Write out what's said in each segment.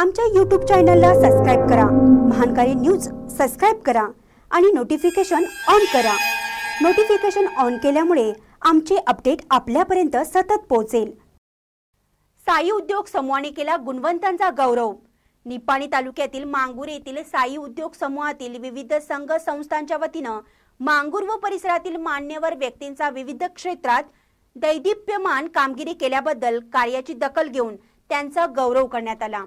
आमच्या यूट्यूब चॅनलला सबस्क्राईब करा महानकारी न्यूज सबस्क्राईब करा आणि नोटिफिकेशन ऑन करा नोटिफिकेशन ऑन केल्यामुळे आमचे अपडेट आपल्यापर्यंत सतत पोहोचेल साई उद्योग समूहाने केला गुणवंतांचा गौरव निपाणी तालुक्यातील मांगूर येथील साई उद्योग समूहातील विविध संघ संस्थांच्या वतीनं मांगूर व परिसरातील मान्यवर व्यक्तींचा विविध क्षेत्रात दैदिप्यमान कामगिरी केल्याबद्दल कार्याची दखल घेऊन त्यांचा गौरव करण्यात आला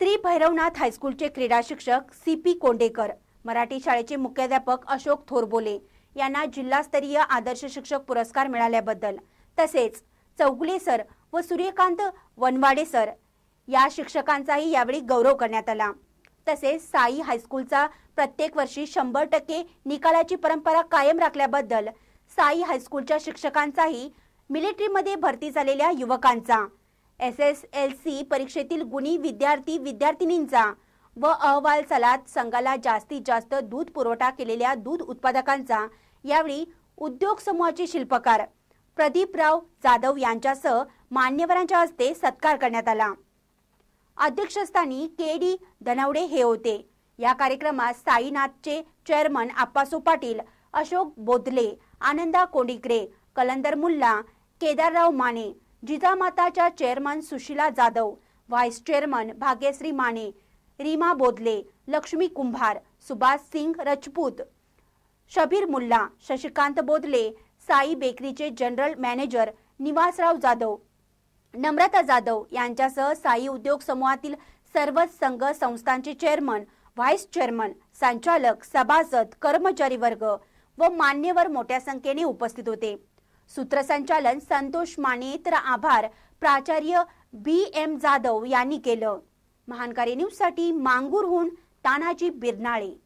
श्री भैरवनाथ हायस्कूलचे क्रीडा शिक्षक सी पी कोंडेकर मराठी शाळेचे मुख्याध्यापक अशोक थोरबोले यांना जिल्हास्तरीय आदर्श शिक्षक पुरस्कार मिळाल्याबद्दल तसेच चौगुले सर व सूर्यकांत वनवाडे सर या शिक्षकांचाही यावेळी गौरव करण्यात आला तसेच साई हायस्कूलचा प्रत्येक वर्षी शंभर टक्के निकालाची परंपरा कायम राखल्याबद्दल साई हायस्कूलच्या शिक्षकांचाही मिलिटरीमध्ये भरती झालेल्या युवकांचा एस एस एल सी परीक्षेतील गुणी विद्यार्थी विद्यार्थिनींचा व अहवाल सलात संघाला जास्तीत जास्त दूध पुरवठा केलेल्या दूध उत्पादकांचा यावेळी उद्योग समूहाचे शिल्पकार प्रदीपराव जाधव यांच्यासह मान्यवरांच्या हस्ते सत्कार करण्यात आला अध्यक्षस्थानी के डी धनवडे हे होते या कार्यक्रमात साईनाथचे चेअरमन आप्पासो पाटील अशोक बोधले आनंदा कोंडिकरे कलंदर मुल्ला केदारराव माने जिजामाताच्या chairman Sushila Jadhav vice chairman Bhagyashree Mane Reema Bodale Laxmi Kumbhar Subhash Singh Rajput Shabbir Mulla Shashikant Bodale Sai बेकरीचे जनरल मॅनेजर निवासराव जाधव नम्रता जाधव यांच्यासह साई उद्योग समूहातील सर्वच संघ संस्थांचे चेअरमन व्हाईस चेअरमन संचालक सभासद कर्मचारी वर्ग व मान्यवर मोठ्या संख्येने उपस्थित होते सूत्रसंचालन संतोष मानेत्र आभार प्राचार्य बी एम जाधव यांनी केलं महानकारी साठी मांगूरहून तानाजी बिरनाळे